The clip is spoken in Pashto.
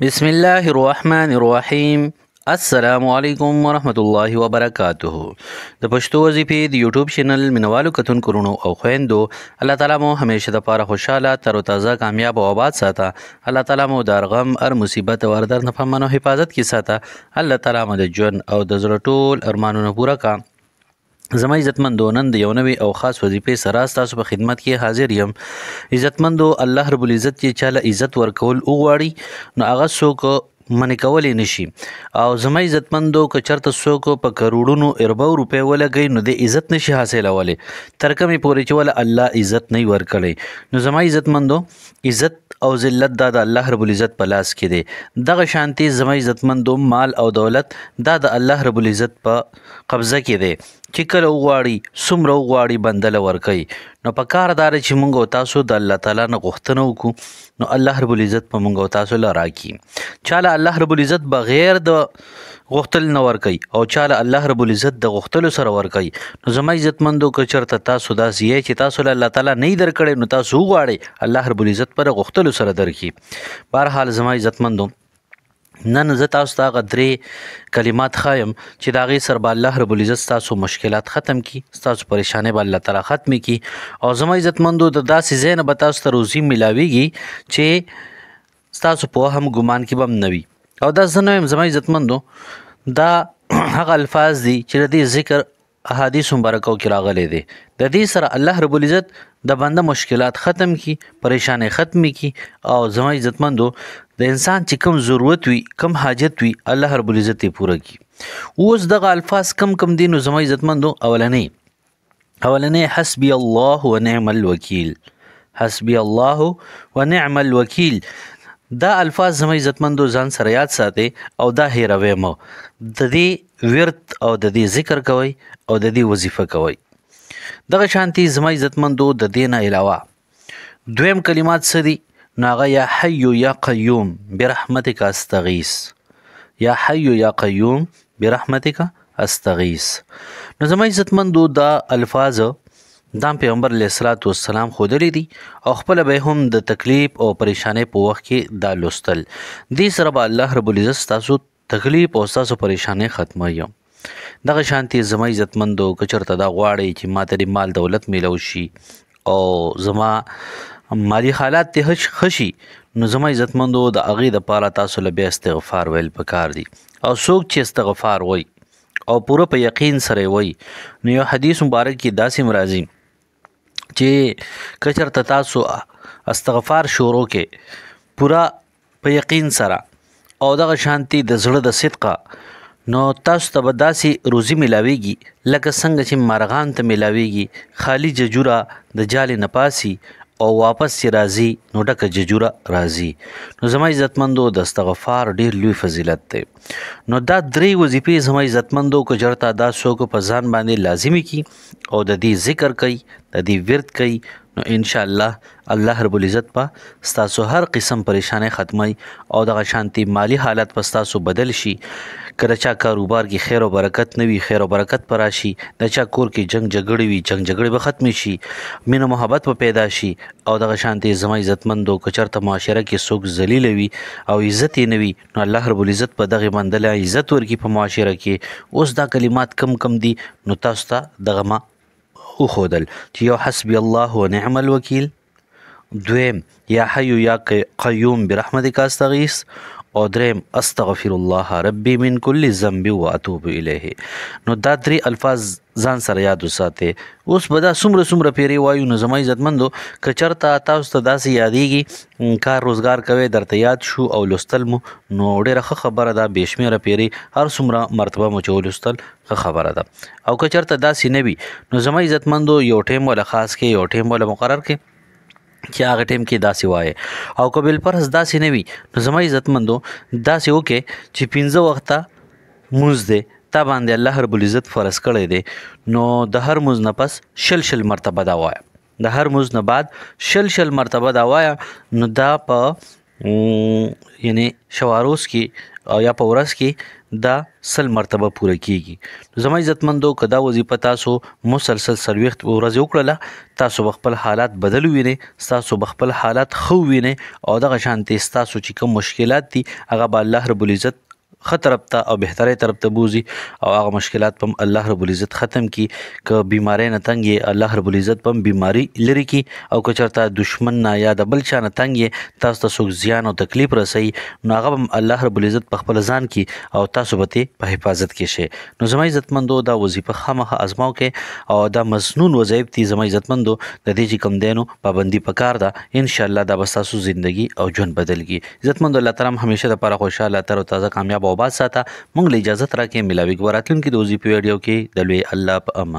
بسم الله الرحمن الرحیم السلام علیکم ورحمۃ الله وبرکاتہ د پښتو وظیفې د یوټیوب چینل مینوالو کتونکو رونو او خويندو الله تعالی مو همیشه د پاره خوشاله تر او تازه کامیاب او آباد ساته الله تعالی مو د غم ار مصیبت او درد نه پمنو حفاظت کی ساته الله تعالی مو د ژوند او د زړه ټول ارمانونه پوره کړه زما عزتمندو نن د یو نوې او خاص وظیفې سره تاسو په خدمت کې حاضر یم عزتمندو الله رب العزت چې چاله عزت ورکول او غواړي نو هغه څوک منې کولې نشي او زما عزتمندو که چرته څوک په کروڑونو اربو روپې ولګي نو د عزت نشي حاصلولې ترکمې پورې چې ول الله عزت نه ورکړي نو زما عزتمندو عزت او ذلت دا د الله رب العزت په لاس کې دی دغه شانتي زما عزتمندو مال او دولت دا د الله رب العزت په قبضه کې دی چې کله وغواړي څومره وغواړي بندل ورکي نو په کار دار چې موږ تاسو د الله تعالی نه غوښتنه وکړو نو الله رب العزت په مونږ او تاسو لپاره راکړي چاله الله رب العزت بغیر د غختل نه ور کوي او چاله الله رب العزت د غختلو سره ور کوي نو زما عزت مندو که چرته تاسو داسې یې چې تاسو له الله تعالی نه درکړي نو تاسو غواړي الله رب العزت پر غختلو سره درکړي بهر حال زما عزت مندو نن زه تاسو ته غدرې کلمات خایم چې دا غي سر به الله رب العزت تاسو مشکلات ختم کی تاسو پریشانې به الله تعالی ختم کی او زما عزت مندو د داسې زین به تاسو ته روزي ملاويږي چې تاسو په هم ګمان کې بم نوي او دا زنه هم زما عزت مندو دا هغه الفاظ دي چې د ذکر احادیث مبارکاو کې راغلي دي د دې سره الله رب العزت د بنده مشکلات ختم کی پریشانې ختم کی او زما عزتمندو د انسان چې کم ضرورت وي کم حاجت وي الله رب العزت پوره کی اوس دغه الفاظ کم کم دي نو زما عزتمندو اولنې اولنې حسبي الله ونعم الوکیل حسبي الله ونعم الوکیل دا الفاظ زما عزتمندو ځان سره یاد ساتي او دا هیروي مو د دې ورت او د دې ذکر کوي او د دې وظیفه کوي دغه شانتي زما عزتمندو د دې نه علاوه دویم کلمات څه دي ناغه یا حی یا قیوم برحمتک استغیث یا حی یا قیوم برحمتک استغیث نو زما عزت مندو دا الفاظ دا پیغمبر علیہ الصلوۃ والسلام خودلې دي او خپل به هم د تکلیف او پریشانې په وخت کې دا لوستل دې سره به الله رب العزت تاسو تکلیف او تاسو پریشانې ختموي دغه شانتي زما عزت مندو کچرته دا غواړي چې ما ته مال دولت میلو شي او زما مالی حالات ته هش خشي نو زما عزتمندو د اغه د پاره تاسو له استغفار ویل پکار دي او څوک چې استغفار وای او پوره په یقین سره وای نو یو حدیث مبارک کې داسې مرাজি چې کچر تاسو استغفار شروع کې پوره په یقین سره او دغه شانتي د زړه د صدقه نو تاسو ته بداسي روزي ملاويږي لکه څنګه چې مرغان ته ملاويږي خالی ججورا د جالې نپاسي او واپس چې راځي نو ډکه ججوره راځي نو زما عزتمندو د استغفار ډیر لوی فضیلت دی نو دا درې وظیفې زما عزتمندو کو جرتا دا څوک په ځان باندې لازمی کی او د دې ذکر کوي د دې ورد کوي نو ان شاء الله الله رب العزت په ستاسو هر قسم پریشانه ختمي او د شانتي مالی حالت په ستاسو بدل شي کله چا کاروبار کې خیر او برکت نه وي خیر او برکت پر راشي د چا کور کې جنگ جګړې وي جنگ جګړې به ختم شي مینه محبت به پیدا شي او دغه شانتي زما عزتمندو کچرته معاشره کې څوک ذلیل وي او عزت یې نه وي نو الله رب العزت په دغه مندله عزت ورکی په معاشره کې اوس دا کلمات کم کم دي نو تاسو ته دغه ما وخودل چې یو حسبي الله ونعم الوکیل دویم یا حیو یا قیوم برحمتک استغیث او دریم استغفر الله ربي من كل ذنب واتوب اليه نو دا درې الفاظ ځان سره یاد وساته اوس بدا سمره سمره پیری وایو نو زما عزتمندو که چرته تاسو ته داسې یادېږي کار روزګار کوي درته یاد شو او لوستل مو نو ډېره خبره ده بشمیره پیری هر سمره مرتبه مو چې لوستل خبره ده او که چرته داسې نه وي نو زما عزتمندو یو ټیم ولا خاص کې یو ټیم ولا مقرر کې چې هغه ټیم کې داسې وای او قبل پرس داسې نه وي نو زما عزتمندو داسې وکې چې پنځه وخته مونږ دې تا باندې الله رب العزت فرض کړی دی نو د هر مونږ نه پس شل شل مرتبه دا وای د هر مونږ نه بعد شل شل مرتبه دا وای نو دا په یعنی شواروس کې او یا په ورځ کې دا سل مرتبه پوره کیږي زما عزتمندو کدا وظیفه تاسو مسلسل سرویخت ورځ وکړه تاسو خپل حالات بدل ویني تاسو خپل حالات خو ویني او دغه شانتي تاسو چې کوم مشکلات دي هغه به الله رب العزت ښه طرف ته او بهتري طرف ته بوزي او هغه مشکلات پم الله رب العزت ختم کی ک بیماری نه تنګي الله رب العزت پم بیماری لری کی او که چرته دشمن نه یا د بل چا نه تنګي تاسو ته سوک زیان او تکلیف رسي نو هغه هم الله رب العزت په خپل ځان کې او تاسو به په حفاظت کې شي نو زما عزتمندو دا وظیفه خامخ ازماو کې او دا مزنون وظایف دي زما عزتمندو د دې چې کم دینو پابندي پکار ده ان شاء الله دا بساسو ژوندۍ او ژوند بدلږي عزتمندو الله تعالی همیشه د لپاره خوشاله تر او تازه کامیاب او آباد ساته موږ له اجازه ترا کې ملاوي ګوراتلونکو د وظیفې ویډیو کې د لوی الله په امان